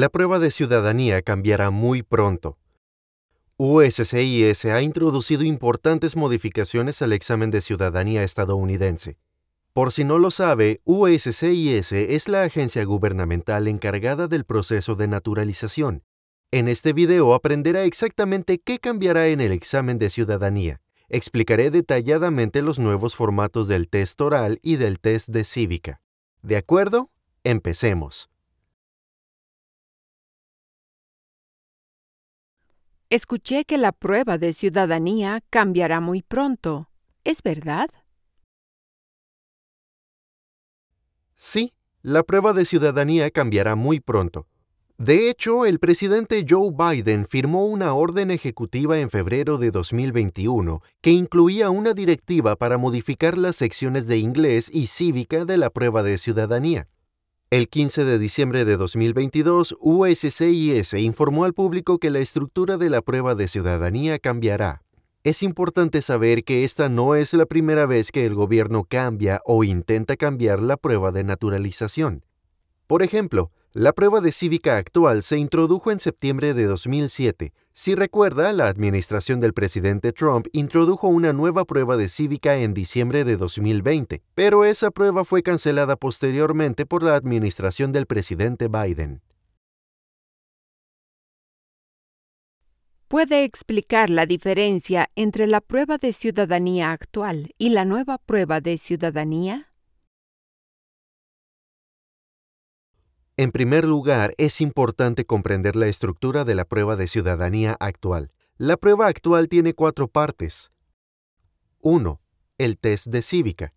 la prueba de ciudadanía cambiará muy pronto. USCIS ha introducido importantes modificaciones al examen de ciudadanía estadounidense. Por si no lo sabe, USCIS es la agencia gubernamental encargada del proceso de naturalización. En este video aprenderá exactamente qué cambiará en el examen de ciudadanía. Explicaré detalladamente los nuevos formatos del test oral y del test de cívica. ¿De acuerdo? Empecemos. Escuché que la prueba de ciudadanía cambiará muy pronto. ¿Es verdad? Sí, la prueba de ciudadanía cambiará muy pronto. De hecho, el presidente Joe Biden firmó una orden ejecutiva en febrero de 2021 que incluía una directiva para modificar las secciones de inglés y cívica de la prueba de ciudadanía. El 15 de diciembre de 2022, USCIS e e informó al público que la estructura de la prueba de ciudadanía cambiará. Es importante saber que esta no es la primera vez que el gobierno cambia o intenta cambiar la prueba de naturalización. Por ejemplo, la prueba de cívica actual se introdujo en septiembre de 2007, si recuerda, la administración del presidente Trump introdujo una nueva prueba de cívica en diciembre de 2020, pero esa prueba fue cancelada posteriormente por la administración del presidente Biden. ¿Puede explicar la diferencia entre la prueba de ciudadanía actual y la nueva prueba de ciudadanía? En primer lugar, es importante comprender la estructura de la prueba de ciudadanía actual. La prueba actual tiene cuatro partes. 1. El test de cívica.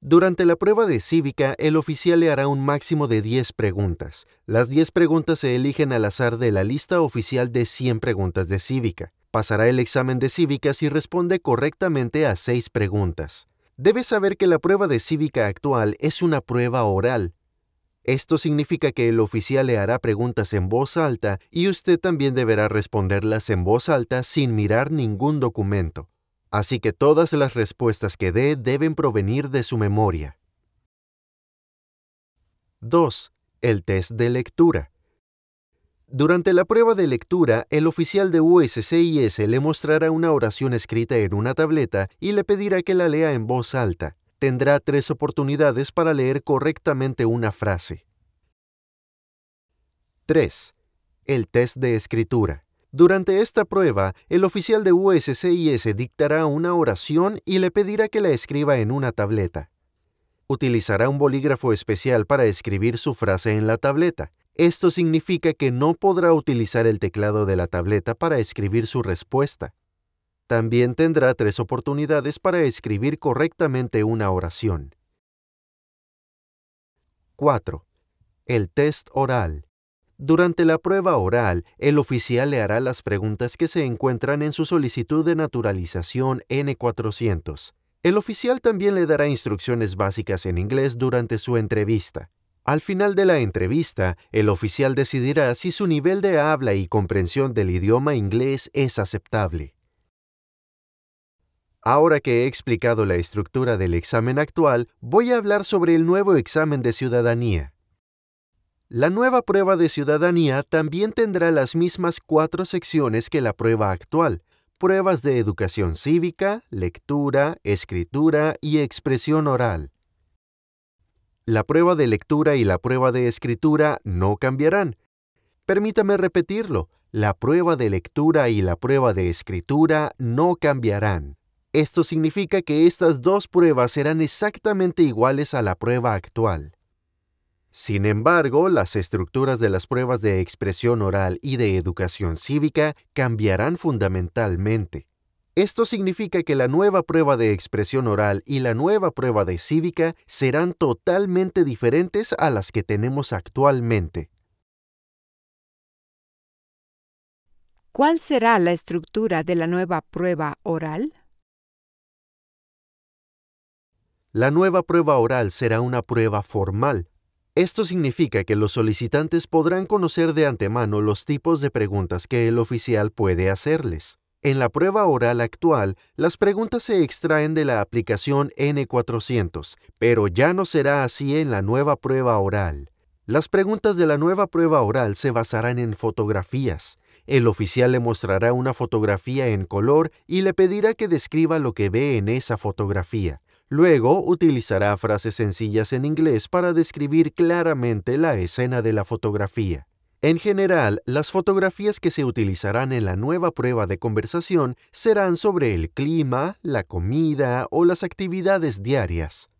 Durante la prueba de cívica, el oficial le hará un máximo de 10 preguntas. Las 10 preguntas se eligen al azar de la lista oficial de 100 preguntas de cívica. Pasará el examen de cívica si responde correctamente a 6 preguntas. Debes saber que la prueba de cívica actual es una prueba oral, esto significa que el oficial le hará preguntas en voz alta y usted también deberá responderlas en voz alta sin mirar ningún documento. Así que todas las respuestas que dé deben provenir de su memoria. 2. El test de lectura. Durante la prueba de lectura, el oficial de USCIS le mostrará una oración escrita en una tableta y le pedirá que la lea en voz alta tendrá tres oportunidades para leer correctamente una frase. 3. El test de escritura. Durante esta prueba, el oficial de USCIS dictará una oración y le pedirá que la escriba en una tableta. Utilizará un bolígrafo especial para escribir su frase en la tableta. Esto significa que no podrá utilizar el teclado de la tableta para escribir su respuesta. También tendrá tres oportunidades para escribir correctamente una oración. 4. El test oral. Durante la prueba oral, el oficial le hará las preguntas que se encuentran en su solicitud de naturalización N400. El oficial también le dará instrucciones básicas en inglés durante su entrevista. Al final de la entrevista, el oficial decidirá si su nivel de habla y comprensión del idioma inglés es aceptable. Ahora que he explicado la estructura del examen actual, voy a hablar sobre el nuevo examen de ciudadanía. La nueva prueba de ciudadanía también tendrá las mismas cuatro secciones que la prueba actual, pruebas de educación cívica, lectura, escritura y expresión oral. La prueba de lectura y la prueba de escritura no cambiarán. Permítame repetirlo, la prueba de lectura y la prueba de escritura no cambiarán. Esto significa que estas dos pruebas serán exactamente iguales a la prueba actual. Sin embargo, las estructuras de las pruebas de expresión oral y de educación cívica cambiarán fundamentalmente. Esto significa que la nueva prueba de expresión oral y la nueva prueba de cívica serán totalmente diferentes a las que tenemos actualmente. ¿Cuál será la estructura de la nueva prueba oral? La nueva prueba oral será una prueba formal. Esto significa que los solicitantes podrán conocer de antemano los tipos de preguntas que el oficial puede hacerles. En la prueba oral actual, las preguntas se extraen de la aplicación N400, pero ya no será así en la nueva prueba oral. Las preguntas de la nueva prueba oral se basarán en fotografías. El oficial le mostrará una fotografía en color y le pedirá que describa lo que ve en esa fotografía. Luego utilizará frases sencillas en inglés para describir claramente la escena de la fotografía. En general, las fotografías que se utilizarán en la nueva prueba de conversación serán sobre el clima, la comida o las actividades diarias.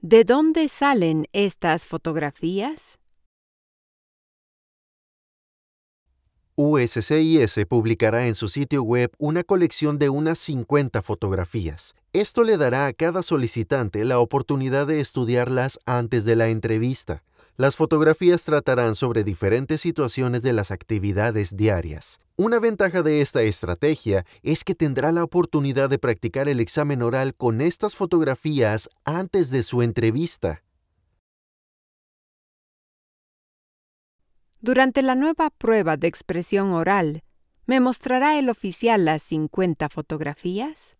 ¿De dónde salen estas fotografías? USCIS publicará en su sitio web una colección de unas 50 fotografías. Esto le dará a cada solicitante la oportunidad de estudiarlas antes de la entrevista. Las fotografías tratarán sobre diferentes situaciones de las actividades diarias. Una ventaja de esta estrategia es que tendrá la oportunidad de practicar el examen oral con estas fotografías antes de su entrevista. Durante la nueva prueba de expresión oral, ¿me mostrará el oficial las 50 fotografías?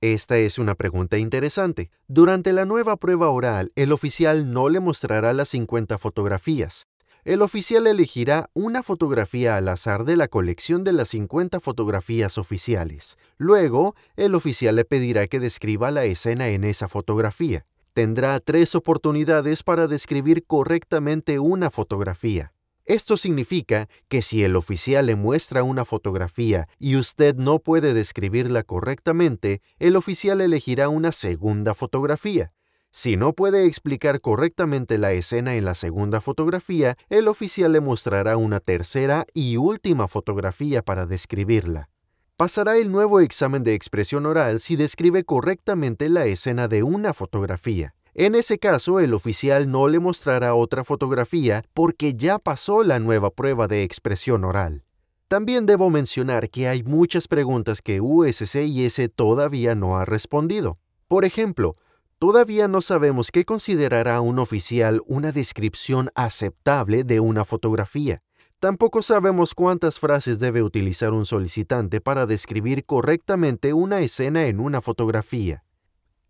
Esta es una pregunta interesante. Durante la nueva prueba oral, el oficial no le mostrará las 50 fotografías. El oficial elegirá una fotografía al azar de la colección de las 50 fotografías oficiales. Luego, el oficial le pedirá que describa la escena en esa fotografía tendrá tres oportunidades para describir correctamente una fotografía. Esto significa que si el oficial le muestra una fotografía y usted no puede describirla correctamente, el oficial elegirá una segunda fotografía. Si no puede explicar correctamente la escena en la segunda fotografía, el oficial le mostrará una tercera y última fotografía para describirla pasará el nuevo examen de expresión oral si describe correctamente la escena de una fotografía. En ese caso, el oficial no le mostrará otra fotografía porque ya pasó la nueva prueba de expresión oral. También debo mencionar que hay muchas preguntas que USCIS todavía no ha respondido. Por ejemplo, todavía no sabemos qué considerará un oficial una descripción aceptable de una fotografía. Tampoco sabemos cuántas frases debe utilizar un solicitante para describir correctamente una escena en una fotografía.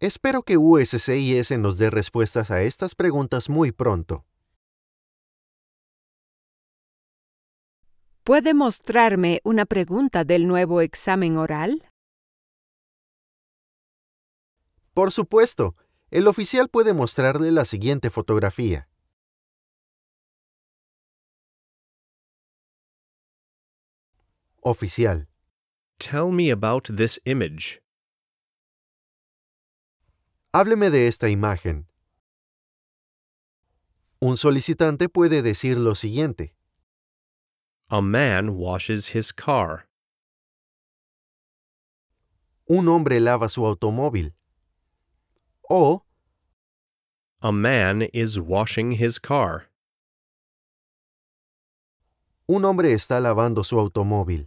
Espero que USCIS nos dé respuestas a estas preguntas muy pronto. ¿Puede mostrarme una pregunta del nuevo examen oral? Por supuesto, el oficial puede mostrarle la siguiente fotografía. oficial. Tell me about this image. Hábleme de esta imagen. Un solicitante puede decir lo siguiente. A man washes his car. Un hombre lava su automóvil. O A man is washing his car. Un hombre está lavando su automóvil.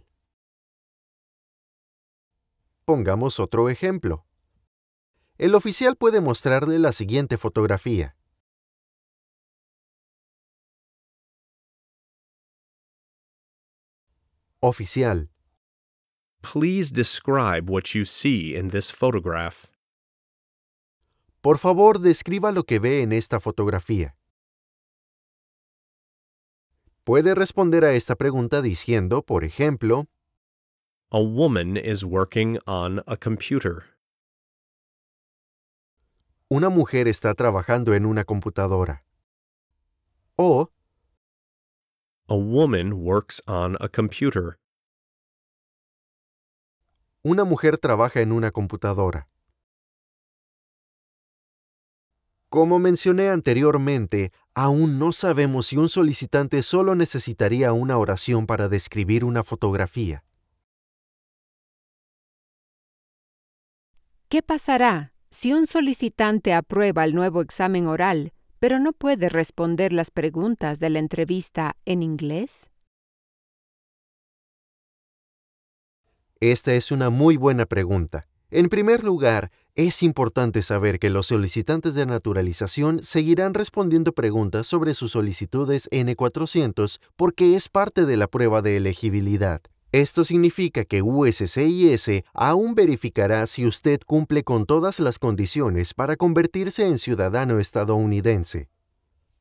Pongamos otro ejemplo. El oficial puede mostrarle la siguiente fotografía. Oficial. Please describe what you see in this Por favor, describa lo que ve en esta fotografía. Puede responder a esta pregunta diciendo, por ejemplo, a woman is working on a computer. Una mujer está trabajando en una computadora. O A woman works on a computer. Una mujer trabaja en una computadora. Como mencioné anteriormente, aún no sabemos si un solicitante solo necesitaría una oración para describir una fotografía. ¿Qué pasará si un solicitante aprueba el nuevo examen oral, pero no puede responder las preguntas de la entrevista en inglés? Esta es una muy buena pregunta. En primer lugar, es importante saber que los solicitantes de naturalización seguirán respondiendo preguntas sobre sus solicitudes N400 porque es parte de la prueba de elegibilidad. Esto significa que USCIS aún verificará si usted cumple con todas las condiciones para convertirse en ciudadano estadounidense.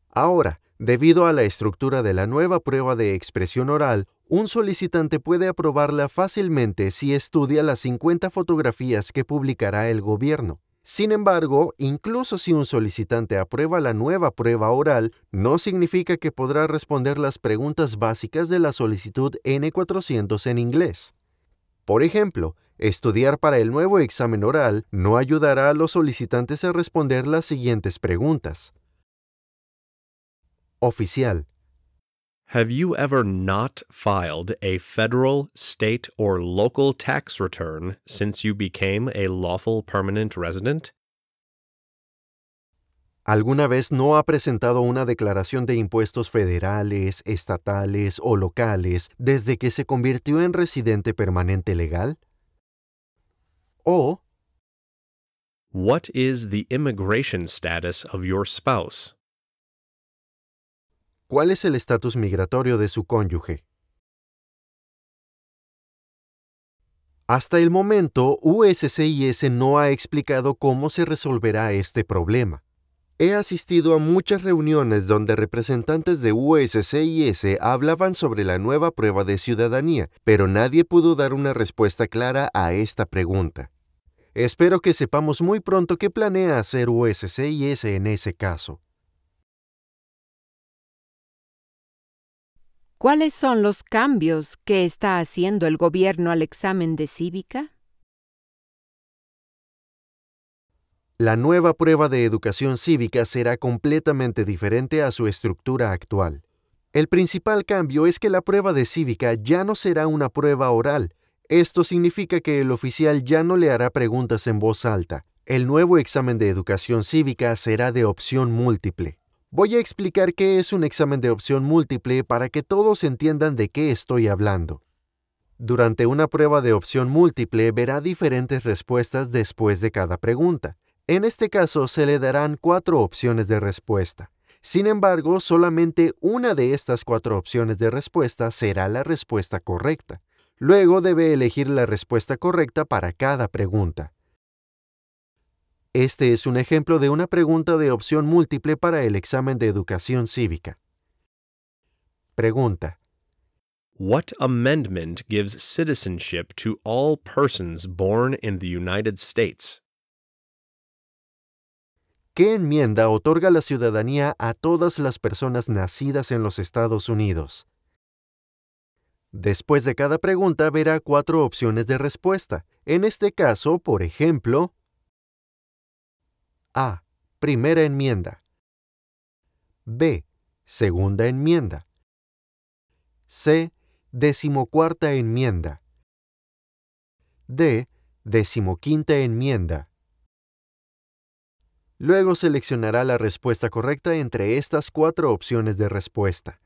Ahora, debido a la estructura de la nueva prueba de expresión oral, un solicitante puede aprobarla fácilmente si estudia las 50 fotografías que publicará el gobierno. Sin embargo, incluso si un solicitante aprueba la nueva prueba oral, no significa que podrá responder las preguntas básicas de la solicitud N400 en inglés. Por ejemplo, estudiar para el nuevo examen oral no ayudará a los solicitantes a responder las siguientes preguntas. Oficial. Have you ever not filed a federal, state, or local tax return since you became a lawful permanent resident? ¿Alguna vez no ha presentado una declaración de impuestos federales, estatales o locales desde que se convirtió en residente permanente legal? O What is the immigration status of your spouse? ¿Cuál es el estatus migratorio de su cónyuge? Hasta el momento, USCIS no ha explicado cómo se resolverá este problema. He asistido a muchas reuniones donde representantes de USCIS hablaban sobre la nueva prueba de ciudadanía, pero nadie pudo dar una respuesta clara a esta pregunta. Espero que sepamos muy pronto qué planea hacer USCIS en ese caso. ¿Cuáles son los cambios que está haciendo el gobierno al examen de cívica? La nueva prueba de educación cívica será completamente diferente a su estructura actual. El principal cambio es que la prueba de cívica ya no será una prueba oral. Esto significa que el oficial ya no le hará preguntas en voz alta. El nuevo examen de educación cívica será de opción múltiple. Voy a explicar qué es un examen de opción múltiple para que todos entiendan de qué estoy hablando. Durante una prueba de opción múltiple verá diferentes respuestas después de cada pregunta. En este caso se le darán cuatro opciones de respuesta. Sin embargo, solamente una de estas cuatro opciones de respuesta será la respuesta correcta. Luego debe elegir la respuesta correcta para cada pregunta. Este es un ejemplo de una pregunta de opción múltiple para el examen de educación cívica. Pregunta. What amendment gives citizenship to all persons born in the United States? ¿Qué enmienda otorga la ciudadanía a todas las personas nacidas en los Estados Unidos? Después de cada pregunta verá cuatro opciones de respuesta. En este caso, por ejemplo, a. Primera enmienda. B. Segunda enmienda. C. Decimocuarta enmienda. D. Decimoquinta enmienda. Luego seleccionará la respuesta correcta entre estas cuatro opciones de respuesta.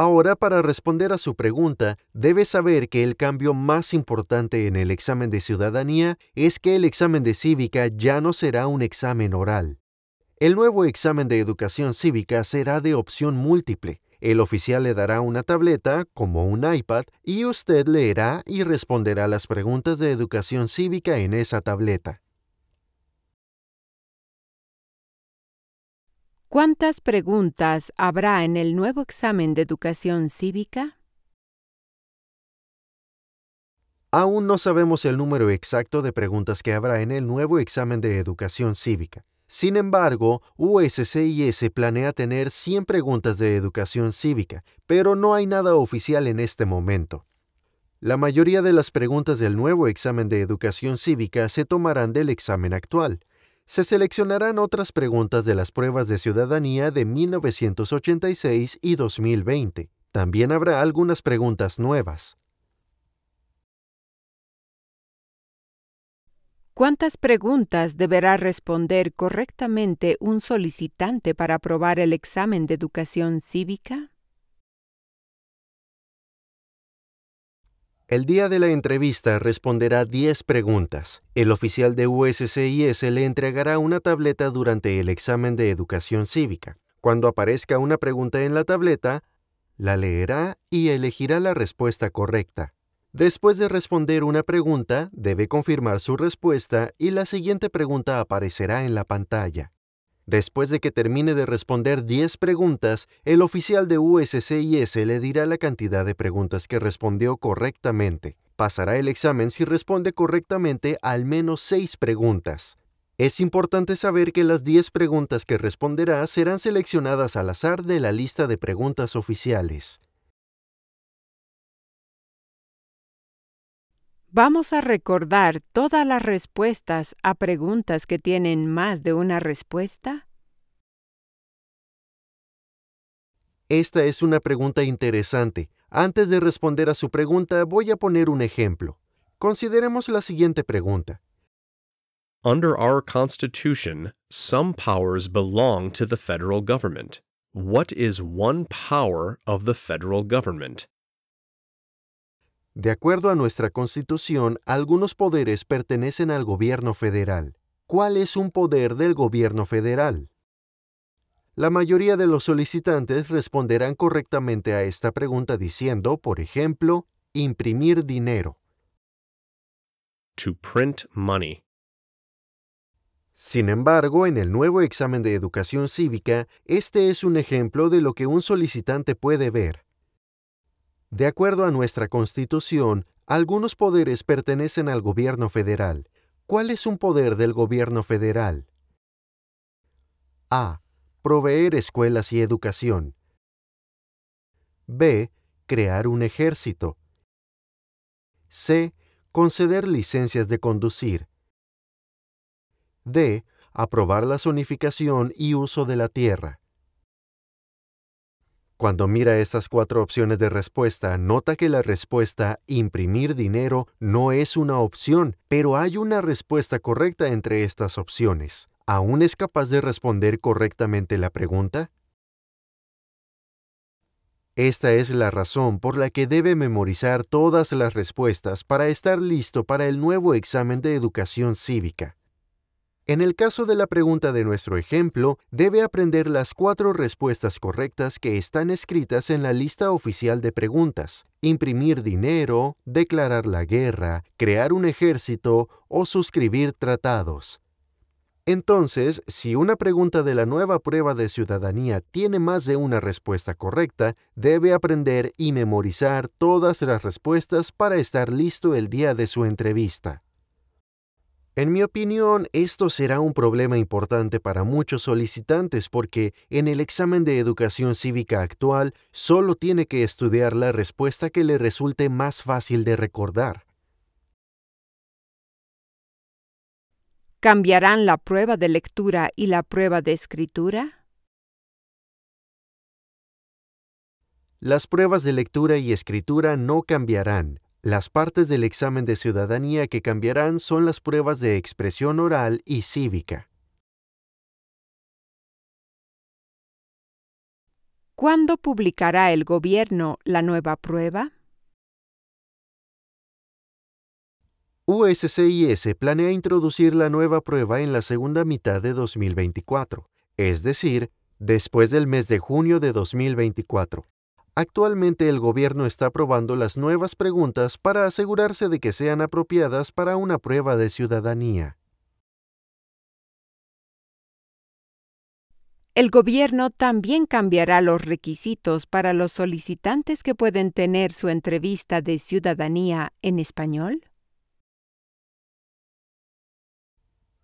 Ahora, para responder a su pregunta, debe saber que el cambio más importante en el examen de ciudadanía es que el examen de cívica ya no será un examen oral. El nuevo examen de educación cívica será de opción múltiple. El oficial le dará una tableta, como un iPad, y usted leerá y responderá las preguntas de educación cívica en esa tableta. ¿Cuántas preguntas habrá en el nuevo examen de educación cívica? Aún no sabemos el número exacto de preguntas que habrá en el nuevo examen de educación cívica. Sin embargo, USCIS planea tener 100 preguntas de educación cívica, pero no hay nada oficial en este momento. La mayoría de las preguntas del nuevo examen de educación cívica se tomarán del examen actual, se seleccionarán otras preguntas de las pruebas de ciudadanía de 1986 y 2020. También habrá algunas preguntas nuevas. ¿Cuántas preguntas deberá responder correctamente un solicitante para aprobar el examen de educación cívica? El día de la entrevista responderá 10 preguntas. El oficial de USCIS le entregará una tableta durante el examen de educación cívica. Cuando aparezca una pregunta en la tableta, la leerá y elegirá la respuesta correcta. Después de responder una pregunta, debe confirmar su respuesta y la siguiente pregunta aparecerá en la pantalla. Después de que termine de responder 10 preguntas, el oficial de USCIS le dirá la cantidad de preguntas que respondió correctamente. Pasará el examen si responde correctamente al menos 6 preguntas. Es importante saber que las 10 preguntas que responderá serán seleccionadas al azar de la lista de preguntas oficiales. Vamos a recordar todas las respuestas a preguntas que tienen más de una respuesta. Esta es una pregunta interesante. Antes de responder a su pregunta, voy a poner un ejemplo. Consideremos la siguiente pregunta. Under our Constitution, some powers belong to the federal government. What is one power of the federal government? De acuerdo a nuestra Constitución, algunos poderes pertenecen al gobierno federal. ¿Cuál es un poder del gobierno federal? La mayoría de los solicitantes responderán correctamente a esta pregunta diciendo, por ejemplo, imprimir dinero. To print money. Sin embargo, en el nuevo examen de educación cívica, este es un ejemplo de lo que un solicitante puede ver. De acuerdo a nuestra Constitución, algunos poderes pertenecen al gobierno federal. ¿Cuál es un poder del gobierno federal? A. Proveer escuelas y educación. B. Crear un ejército. C. Conceder licencias de conducir. D. Aprobar la zonificación y uso de la tierra. Cuando mira estas cuatro opciones de respuesta, nota que la respuesta imprimir dinero no es una opción, pero hay una respuesta correcta entre estas opciones. ¿Aún es capaz de responder correctamente la pregunta? Esta es la razón por la que debe memorizar todas las respuestas para estar listo para el nuevo examen de educación cívica. En el caso de la pregunta de nuestro ejemplo, debe aprender las cuatro respuestas correctas que están escritas en la lista oficial de preguntas, imprimir dinero, declarar la guerra, crear un ejército o suscribir tratados. Entonces, si una pregunta de la nueva prueba de ciudadanía tiene más de una respuesta correcta, debe aprender y memorizar todas las respuestas para estar listo el día de su entrevista. En mi opinión, esto será un problema importante para muchos solicitantes porque en el examen de educación cívica actual solo tiene que estudiar la respuesta que le resulte más fácil de recordar. ¿Cambiarán la prueba de lectura y la prueba de escritura? Las pruebas de lectura y escritura no cambiarán, las partes del examen de ciudadanía que cambiarán son las pruebas de expresión oral y cívica. ¿Cuándo publicará el gobierno la nueva prueba? USCIS planea introducir la nueva prueba en la segunda mitad de 2024, es decir, después del mes de junio de 2024. Actualmente el gobierno está probando las nuevas preguntas para asegurarse de que sean apropiadas para una prueba de ciudadanía. El gobierno también cambiará los requisitos para los solicitantes que pueden tener su entrevista de ciudadanía en español.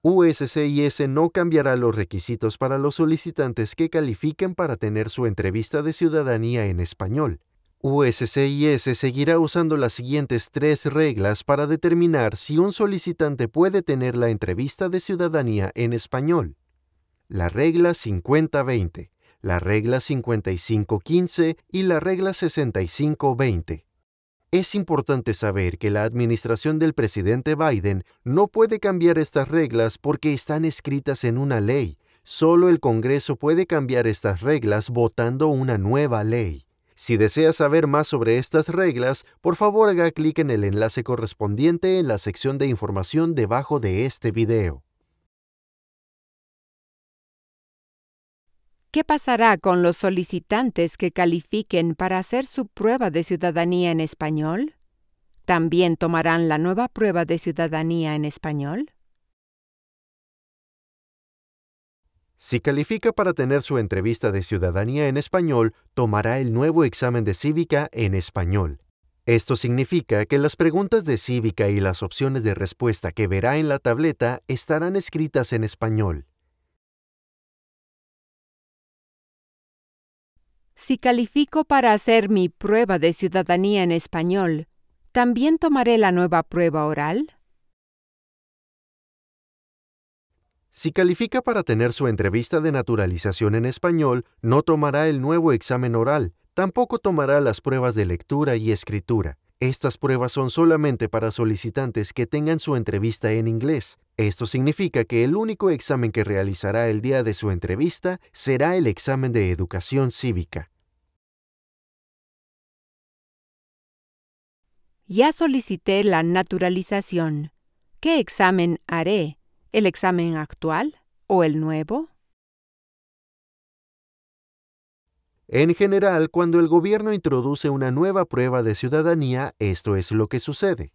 USCIS no cambiará los requisitos para los solicitantes que califiquen para tener su entrevista de ciudadanía en español. USCIS seguirá usando las siguientes tres reglas para determinar si un solicitante puede tener la entrevista de ciudadanía en español. La regla 50-20, la regla 55-15 y la regla 65-20. Es importante saber que la administración del presidente Biden no puede cambiar estas reglas porque están escritas en una ley. Solo el Congreso puede cambiar estas reglas votando una nueva ley. Si desea saber más sobre estas reglas, por favor haga clic en el enlace correspondiente en la sección de información debajo de este video. ¿Qué pasará con los solicitantes que califiquen para hacer su prueba de ciudadanía en español? ¿También tomarán la nueva prueba de ciudadanía en español? Si califica para tener su entrevista de ciudadanía en español, tomará el nuevo examen de cívica en español. Esto significa que las preguntas de cívica y las opciones de respuesta que verá en la tableta estarán escritas en español. Si califico para hacer mi prueba de ciudadanía en español, ¿también tomaré la nueva prueba oral? Si califica para tener su entrevista de naturalización en español, no tomará el nuevo examen oral, tampoco tomará las pruebas de lectura y escritura. Estas pruebas son solamente para solicitantes que tengan su entrevista en inglés. Esto significa que el único examen que realizará el día de su entrevista será el examen de educación cívica. Ya solicité la naturalización. ¿Qué examen haré? ¿El examen actual o el nuevo? En general, cuando el gobierno introduce una nueva prueba de ciudadanía, esto es lo que sucede.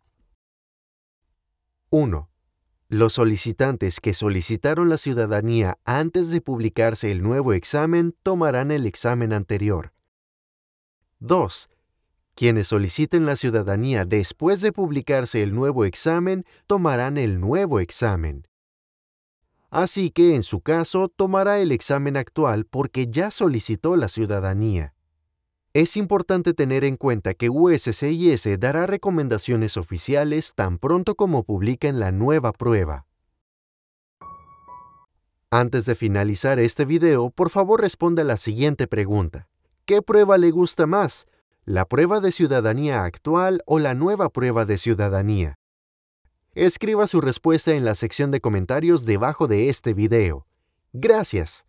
1. Los solicitantes que solicitaron la ciudadanía antes de publicarse el nuevo examen tomarán el examen anterior. 2. Quienes soliciten la ciudadanía después de publicarse el nuevo examen tomarán el nuevo examen. Así que, en su caso, tomará el examen actual porque ya solicitó la ciudadanía. Es importante tener en cuenta que USCIS dará recomendaciones oficiales tan pronto como publiquen la nueva prueba. Antes de finalizar este video, por favor responda la siguiente pregunta. ¿Qué prueba le gusta más? ¿La prueba de ciudadanía actual o la nueva prueba de ciudadanía? Escriba su respuesta en la sección de comentarios debajo de este video. Gracias.